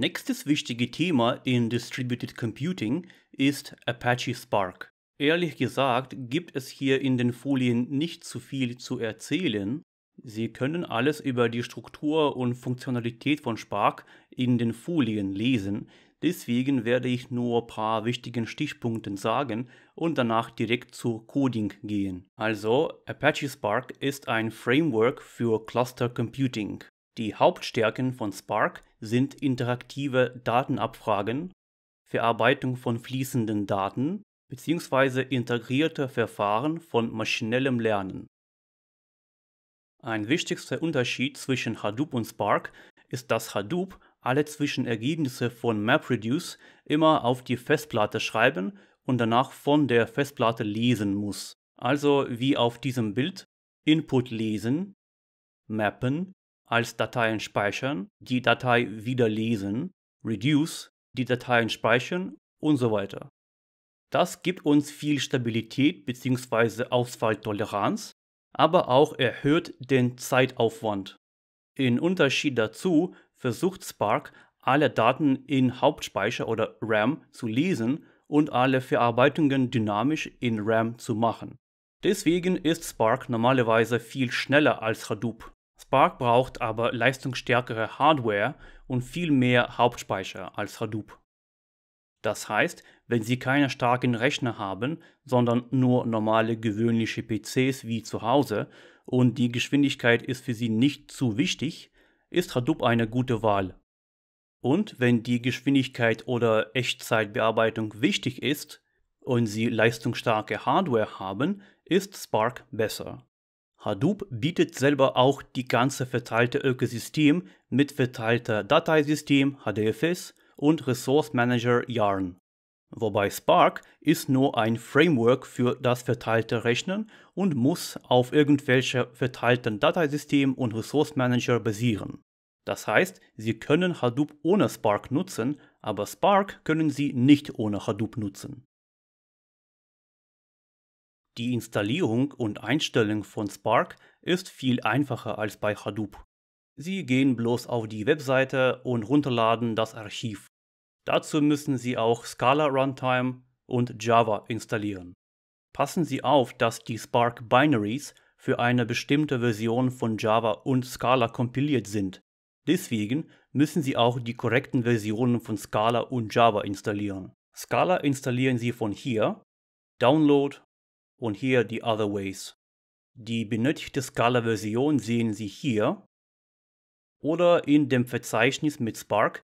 Nächstes wichtige Thema in Distributed Computing ist Apache Spark. Ehrlich gesagt gibt es hier in den Folien nicht zu viel zu erzählen. Sie können alles über die Struktur und Funktionalität von Spark in den Folien lesen. Deswegen werde ich nur ein paar wichtigen Stichpunkten sagen und danach direkt zu Coding gehen. Also, Apache Spark ist ein Framework für Cluster Computing. Die Hauptstärken von Spark sind interaktive Datenabfragen, Verarbeitung von fließenden Daten bzw. integrierte Verfahren von maschinellem Lernen. Ein wichtigster Unterschied zwischen Hadoop und Spark ist, dass Hadoop alle Zwischenergebnisse von MapReduce immer auf die Festplatte schreiben und danach von der Festplatte lesen muss. Also wie auf diesem Bild Input lesen, mappen als Dateien speichern, die Datei wieder lesen, reduce, die Dateien speichern und so weiter. Das gibt uns viel Stabilität bzw. Ausfalltoleranz, aber auch erhöht den Zeitaufwand. In Unterschied dazu versucht Spark, alle Daten in Hauptspeicher oder RAM zu lesen und alle Verarbeitungen dynamisch in RAM zu machen. Deswegen ist Spark normalerweise viel schneller als Hadoop. Spark braucht aber leistungsstärkere Hardware und viel mehr Hauptspeicher als Hadoop. Das heißt, wenn Sie keine starken Rechner haben, sondern nur normale gewöhnliche PCs wie zu Hause und die Geschwindigkeit ist für Sie nicht zu wichtig, ist Hadoop eine gute Wahl. Und wenn die Geschwindigkeit oder Echtzeitbearbeitung wichtig ist und Sie leistungsstarke Hardware haben, ist Spark besser. Hadoop bietet selber auch die ganze verteilte Ökosystem mit verteilter Dateisystem HDFS und Resource Manager Yarn. Wobei Spark ist nur ein Framework für das verteilte Rechnen und muss auf irgendwelche verteilten Dateisystem und Resource Manager basieren. Das heißt, Sie können Hadoop ohne Spark nutzen, aber Spark können Sie nicht ohne Hadoop nutzen. Die Installierung und Einstellung von Spark ist viel einfacher als bei Hadoop. Sie gehen bloß auf die Webseite und runterladen das Archiv. Dazu müssen Sie auch Scala Runtime und Java installieren. Passen Sie auf, dass die Spark Binaries für eine bestimmte Version von Java und Scala kompiliert sind. Deswegen müssen Sie auch die korrekten Versionen von Scala und Java installieren. Scala installieren Sie von hier, Download und hier die Other Ways. Die benötigte scala version sehen Sie hier oder in dem Verzeichnis mit Spark,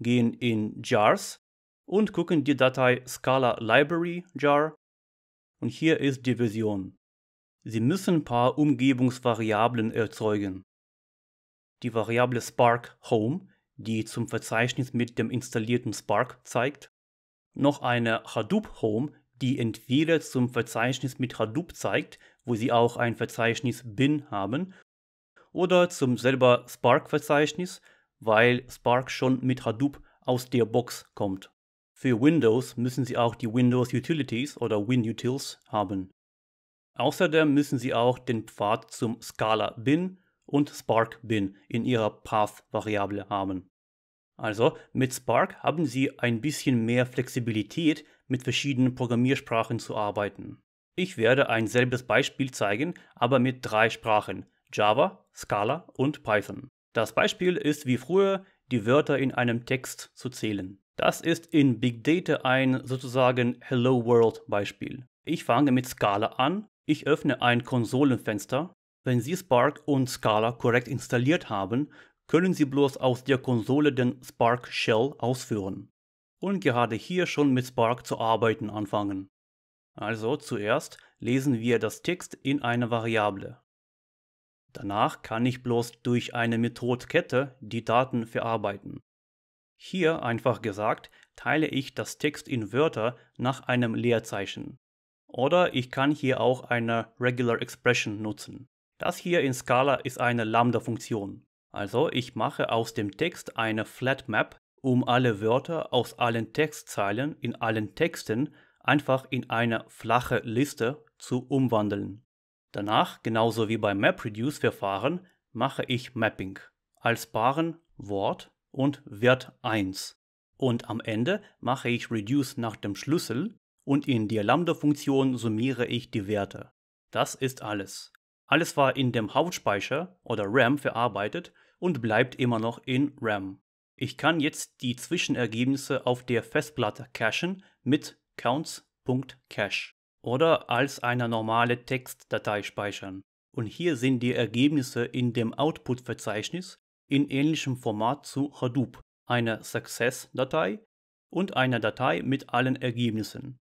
gehen in Jars und gucken die Datei Scala Library Jar und hier ist die Version. Sie müssen ein paar Umgebungsvariablen erzeugen. Die Variable Spark Home, die zum Verzeichnis mit dem installierten Spark zeigt, noch eine Hadoop Home, die entweder zum Verzeichnis mit Hadoop zeigt, wo Sie auch ein Verzeichnis bin haben, oder zum selber Spark-Verzeichnis, weil Spark schon mit Hadoop aus der Box kommt. Für Windows müssen Sie auch die Windows Utilities oder WinUtils haben. Außerdem müssen Sie auch den Pfad zum Scala bin und Spark bin in Ihrer Path-Variable haben. Also mit Spark haben Sie ein bisschen mehr Flexibilität mit verschiedenen Programmiersprachen zu arbeiten. Ich werde ein selbes Beispiel zeigen, aber mit drei Sprachen Java, Scala und Python. Das Beispiel ist wie früher, die Wörter in einem Text zu zählen. Das ist in Big Data ein sozusagen Hello World Beispiel. Ich fange mit Scala an, ich öffne ein Konsolenfenster. Wenn Sie Spark und Scala korrekt installiert haben, können Sie bloß aus der Konsole den Spark Shell ausführen und gerade hier schon mit Spark zu arbeiten anfangen. Also zuerst lesen wir das Text in eine Variable. Danach kann ich bloß durch eine Methodkette die Daten verarbeiten. Hier einfach gesagt teile ich das Text in Wörter nach einem Leerzeichen. Oder ich kann hier auch eine Regular Expression nutzen. Das hier in Scala ist eine Lambda-Funktion. Also ich mache aus dem Text eine Flat Map um alle Wörter aus allen Textzeilen in allen Texten einfach in eine flache Liste zu umwandeln. Danach, genauso wie beim MapReduce-Verfahren, mache ich Mapping als Paaren Wort und Wert 1. Und am Ende mache ich Reduce nach dem Schlüssel und in der Lambda-Funktion summiere ich die Werte. Das ist alles. Alles war in dem Hauptspeicher oder RAM verarbeitet und bleibt immer noch in RAM. Ich kann jetzt die Zwischenergebnisse auf der Festplatte cachen mit counts.cache oder als eine normale Textdatei speichern. Und hier sind die Ergebnisse in dem Output-Verzeichnis in ähnlichem Format zu Hadoop, einer Success-Datei und einer Datei mit allen Ergebnissen.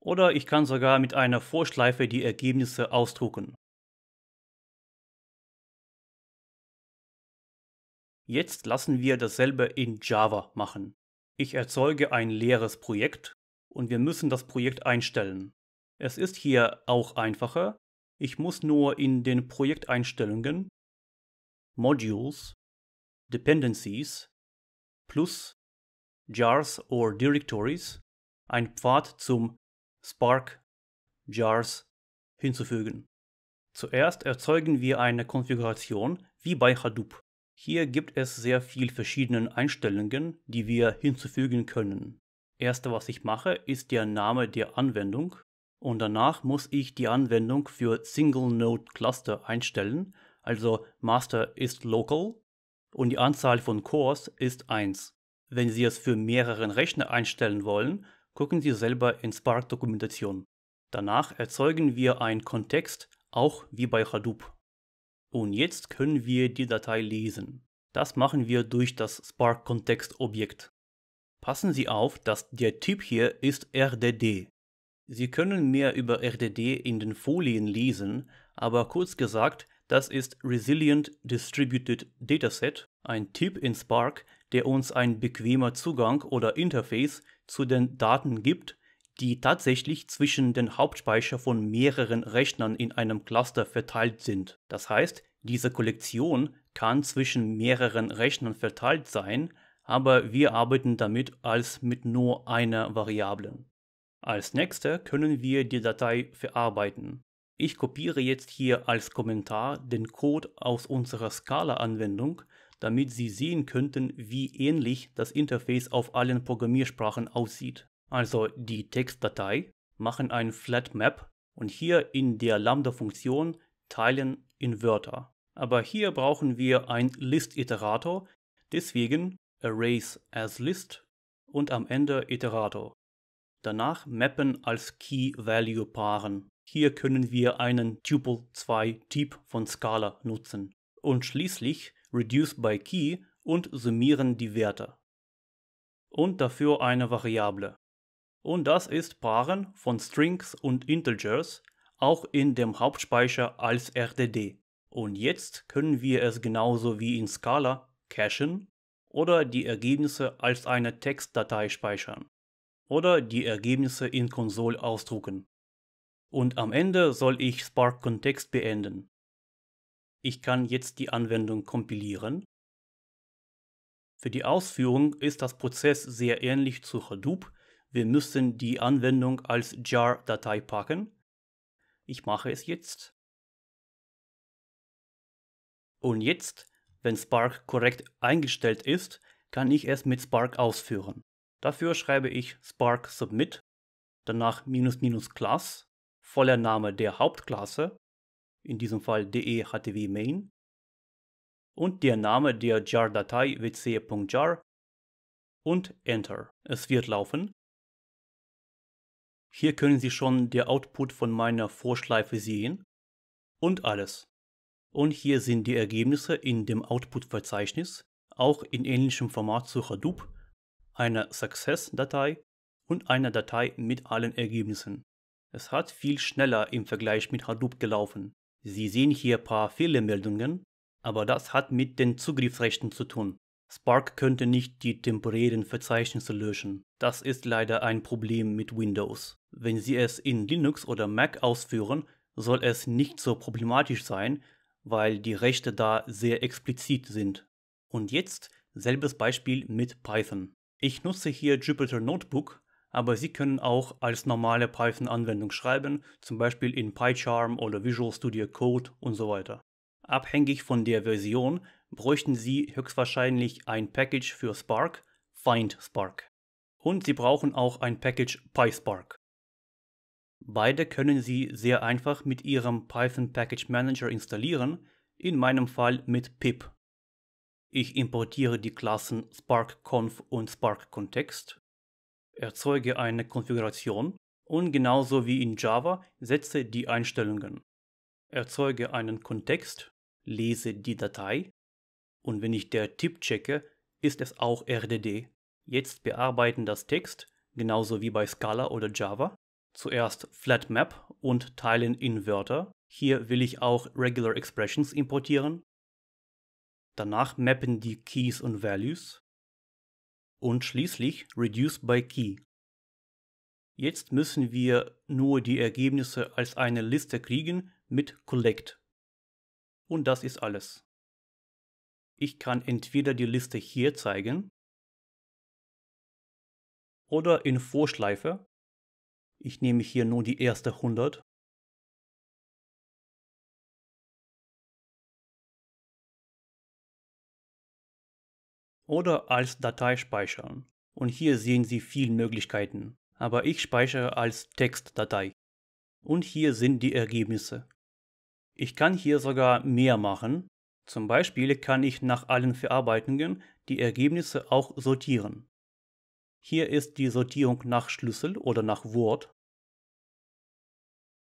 Oder ich kann sogar mit einer Vorschleife die Ergebnisse ausdrucken. Jetzt lassen wir dasselbe in Java machen. Ich erzeuge ein leeres Projekt und wir müssen das Projekt einstellen. Es ist hier auch einfacher. Ich muss nur in den Projekteinstellungen Modules, Dependencies, plus Jars or Directories einen Pfad zum Spark Jars hinzufügen. Zuerst erzeugen wir eine Konfiguration wie bei Hadoop. Hier gibt es sehr viel verschiedene Einstellungen, die wir hinzufügen können. Erste was ich mache, ist der Name der Anwendung und danach muss ich die Anwendung für Single Node Cluster einstellen, also Master ist local und die Anzahl von Cores ist 1. Wenn Sie es für mehreren Rechner einstellen wollen, gucken Sie selber in Spark Dokumentation. Danach erzeugen wir einen Kontext, auch wie bei Hadoop. Und jetzt können wir die Datei lesen. Das machen wir durch das Spark-Kontext-Objekt. Passen Sie auf, dass der Typ hier ist RDD. Sie können mehr über RDD in den Folien lesen, aber kurz gesagt, das ist Resilient Distributed Dataset, ein Typ in Spark, der uns ein bequemer Zugang oder Interface zu den Daten gibt, die tatsächlich zwischen den Hauptspeicher von mehreren Rechnern in einem Cluster verteilt sind. Das heißt, diese Kollektion kann zwischen mehreren Rechnern verteilt sein, aber wir arbeiten damit als mit nur einer Variablen. Als nächster können wir die Datei verarbeiten. Ich kopiere jetzt hier als Kommentar den Code aus unserer Scala-Anwendung, damit Sie sehen könnten, wie ähnlich das Interface auf allen Programmiersprachen aussieht also die Textdatei, machen ein Flatmap und hier in der Lambda-Funktion teilen in Wörter. Aber hier brauchen wir ein List-Iterator, deswegen Arrays as List und am Ende Iterator. Danach mappen als Key-Value-Paaren. Hier können wir einen Tuple 2-Typ von Scala nutzen. Und schließlich Reduce by Key und summieren die Werte. Und dafür eine Variable und das ist Paaren von Strings und Integers auch in dem Hauptspeicher als RDD. Und jetzt können wir es genauso wie in Scala cachen oder die Ergebnisse als eine Textdatei speichern oder die Ergebnisse in Konsole ausdrucken. Und am Ende soll ich Spark Kontext beenden. Ich kann jetzt die Anwendung kompilieren. Für die Ausführung ist das Prozess sehr ähnlich zu Hadoop, wir müssen die Anwendung als jar-Datei packen. Ich mache es jetzt. Und jetzt, wenn Spark korrekt eingestellt ist, kann ich es mit Spark ausführen. Dafür schreibe ich Spark Submit, danach minus minus Class, voller Name der Hauptklasse, in diesem Fall de/htw main, und der Name der jar-Datei wc.jar und Enter. Es wird laufen. Hier können Sie schon den Output von meiner Vorschleife sehen und alles. Und hier sind die Ergebnisse in dem Output-Verzeichnis, auch in ähnlichem Format zu Hadoop, einer Success-Datei und einer Datei mit allen Ergebnissen. Es hat viel schneller im Vergleich mit Hadoop gelaufen. Sie sehen hier ein paar Fehlermeldungen, aber das hat mit den Zugriffsrechten zu tun. Spark könnte nicht die temporären Verzeichnisse löschen. Das ist leider ein Problem mit Windows. Wenn Sie es in Linux oder Mac ausführen, soll es nicht so problematisch sein, weil die Rechte da sehr explizit sind. Und jetzt selbes Beispiel mit Python. Ich nutze hier Jupyter Notebook, aber Sie können auch als normale Python-Anwendung schreiben, zum Beispiel in PyCharm oder Visual Studio Code und so weiter. Abhängig von der Version bräuchten Sie höchstwahrscheinlich ein Package für Spark, Find Spark. Und Sie brauchen auch ein Package PySpark. Beide können Sie sehr einfach mit Ihrem Python Package Manager installieren, in meinem Fall mit pip. Ich importiere die Klassen sparkconf und sparkcontext, erzeuge eine Konfiguration und genauso wie in Java setze die Einstellungen. Erzeuge einen Kontext, lese die Datei und wenn ich der Tipp checke, ist es auch RDD. Jetzt bearbeiten das Text, genauso wie bei Scala oder Java. Zuerst FlatMap und teilen in Wörter. Hier will ich auch Regular Expressions importieren. Danach mappen die Keys und Values. Und schließlich Reduce by Key. Jetzt müssen wir nur die Ergebnisse als eine Liste kriegen mit Collect. Und das ist alles. Ich kann entweder die Liste hier zeigen oder in Vorschleife. Ich nehme hier nur die erste 100. Oder als Datei speichern. Und hier sehen Sie viele Möglichkeiten. Aber ich speichere als Textdatei. Und hier sind die Ergebnisse. Ich kann hier sogar mehr machen, zum Beispiel kann ich nach allen Verarbeitungen die Ergebnisse auch sortieren. Hier ist die Sortierung nach Schlüssel oder nach Wort.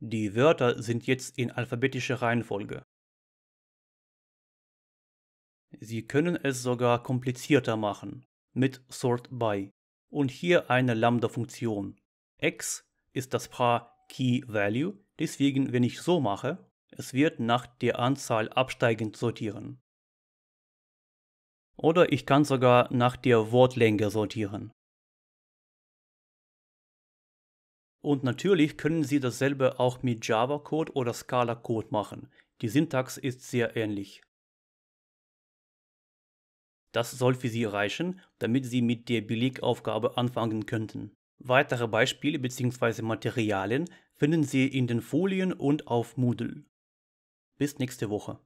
Die Wörter sind jetzt in alphabetischer Reihenfolge. Sie können es sogar komplizierter machen mit sort by und hier eine Lambda-Funktion. x ist das Paar key value, deswegen wenn ich so mache, es wird nach der Anzahl absteigend sortieren. Oder ich kann sogar nach der Wortlänge sortieren. Und natürlich können Sie dasselbe auch mit Java-Code oder Scala-Code machen. Die Syntax ist sehr ähnlich. Das soll für Sie reichen, damit Sie mit der Belegaufgabe anfangen könnten. Weitere Beispiele bzw. Materialien finden Sie in den Folien und auf Moodle. Bis nächste Woche.